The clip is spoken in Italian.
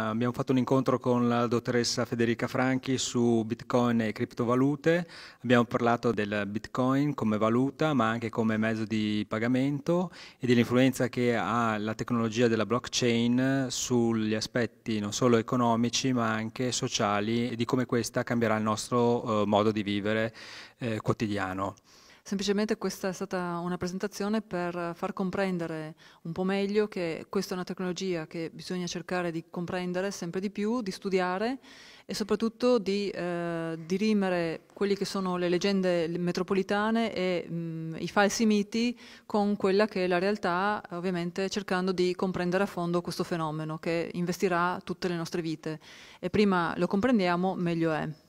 Eh, abbiamo fatto un incontro con la dottoressa Federica Franchi su bitcoin e criptovalute, abbiamo parlato del bitcoin come valuta ma anche come mezzo di pagamento e dell'influenza che ha la tecnologia della blockchain sugli aspetti non solo economici ma anche sociali e di come questa cambierà il nostro eh, modo di vivere eh, quotidiano. Semplicemente questa è stata una presentazione per far comprendere un po' meglio che questa è una tecnologia che bisogna cercare di comprendere sempre di più, di studiare e soprattutto di eh, dirimere quelle che sono le leggende metropolitane e mh, mm, i falsi miti con quella che è la realtà, ovviamente cercando di comprendere a fondo questo fenomeno che investirà tutte le nostre vite. E prima lo comprendiamo, meglio è.